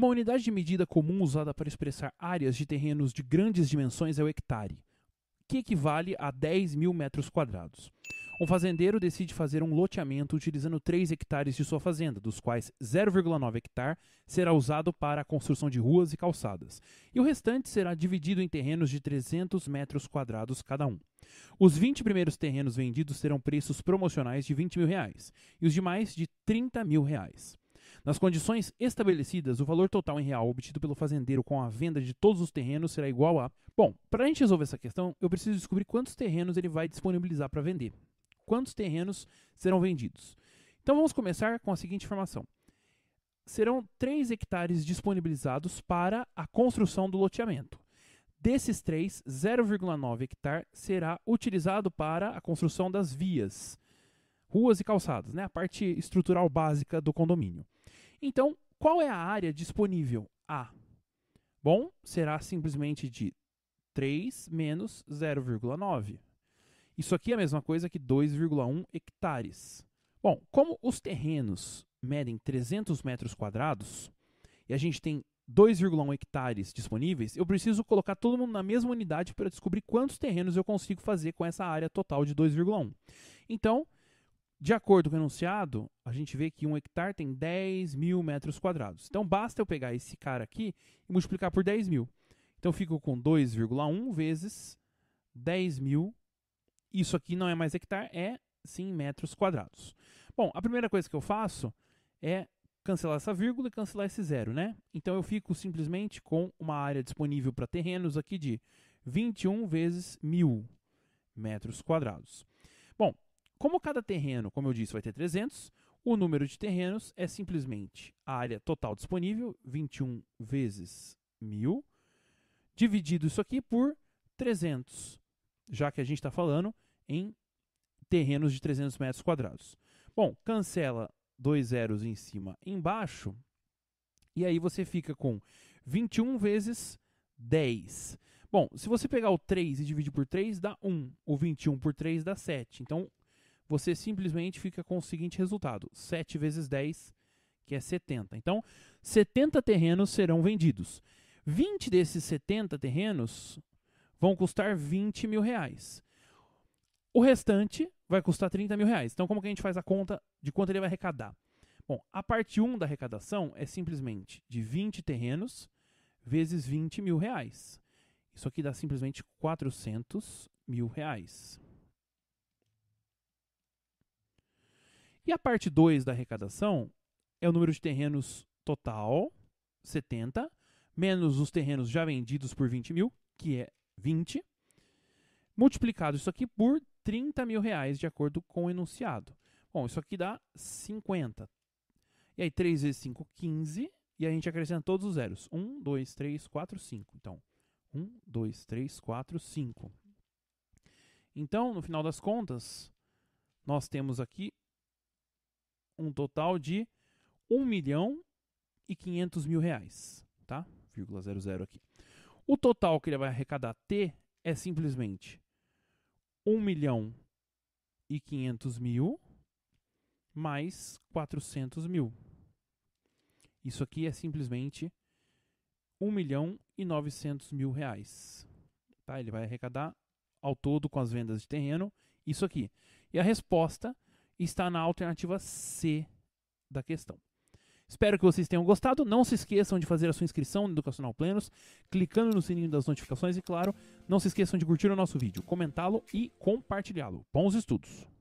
Uma unidade de medida comum usada para expressar áreas de terrenos de grandes dimensões é o hectare, que equivale a 10 mil metros quadrados. Um fazendeiro decide fazer um loteamento utilizando 3 hectares de sua fazenda, dos quais 0,9 hectare será usado para a construção de ruas e calçadas, e o restante será dividido em terrenos de 300 metros quadrados cada um. Os 20 primeiros terrenos vendidos terão preços promocionais de 20 mil reais e os demais de 30 mil reais. Nas condições estabelecidas, o valor total em real obtido pelo fazendeiro com a venda de todos os terrenos será igual a. Bom, para a gente resolver essa questão, eu preciso descobrir quantos terrenos ele vai disponibilizar para vender. Quantos terrenos serão vendidos? Então vamos começar com a seguinte informação: serão 3 hectares disponibilizados para a construção do loteamento. Desses três, 0,9 hectare será utilizado para a construção das vias, ruas e calçadas, né? a parte estrutural básica do condomínio. Então, qual é a área disponível? A. Bom, será simplesmente de 3 menos 0,9. Isso aqui é a mesma coisa que 2,1 hectares. Bom, como os terrenos medem 300 metros quadrados e a gente tem 2,1 hectares disponíveis, eu preciso colocar todo mundo na mesma unidade para descobrir quantos terrenos eu consigo fazer com essa área total de 2,1. Então, de acordo com o enunciado, a gente vê que um hectare tem 10 mil metros quadrados. Então basta eu pegar esse cara aqui e multiplicar por 10 mil. Então eu fico com 2,1 vezes 10 mil. Isso aqui não é mais hectare, é sim metros quadrados. Bom, a primeira coisa que eu faço é cancelar essa vírgula e cancelar esse zero, né? Então eu fico simplesmente com uma área disponível para terrenos aqui de 21 vezes mil metros quadrados. Bom, como cada terreno, como eu disse, vai ter 300, o número de terrenos é simplesmente a área total disponível, 21 vezes 1.000, dividido isso aqui por 300, já que a gente está falando em terrenos de 300 metros quadrados. Bom, cancela dois zeros em cima e embaixo, e aí você fica com 21 vezes 10. Bom, se você pegar o 3 e dividir por 3, dá 1. O 21 por 3 dá 7. Então, você simplesmente fica com o seguinte resultado: 7 vezes 10, que é 70. Então, 70 terrenos serão vendidos. 20 desses 70 terrenos vão custar 20 mil reais. O restante vai custar 30 mil reais. Então, como que a gente faz a conta de quanto ele vai arrecadar? Bom, a parte 1 da arrecadação é simplesmente de 20 terrenos vezes 20 mil reais. Isso aqui dá simplesmente 400 mil reais. E a parte 2 da arrecadação é o número de terrenos total, 70, menos os terrenos já vendidos por 20 mil, que é 20, multiplicado isso aqui por 30 mil reais, de acordo com o enunciado. Bom, isso aqui dá 50. E aí, 3 vezes 5, 15. E a gente acrescenta todos os zeros. 1, 2, 3, 4, 5. Então, 1, 2, 3, 4, 5. Então, no final das contas, nós temos aqui um total de 1 milhão e 500 mil reais, tá? Vírgula aqui. O total que ele vai arrecadar T é simplesmente 1 milhão e 500 mil mais 400 mil. Isso aqui é simplesmente 1 milhão e 900 mil reais. Tá? Ele vai arrecadar ao todo com as vendas de terreno isso aqui. E a resposta está na alternativa C da questão. Espero que vocês tenham gostado. Não se esqueçam de fazer a sua inscrição no Educacional Plenos, clicando no sininho das notificações e, claro, não se esqueçam de curtir o nosso vídeo, comentá-lo e compartilhá-lo. Bons estudos!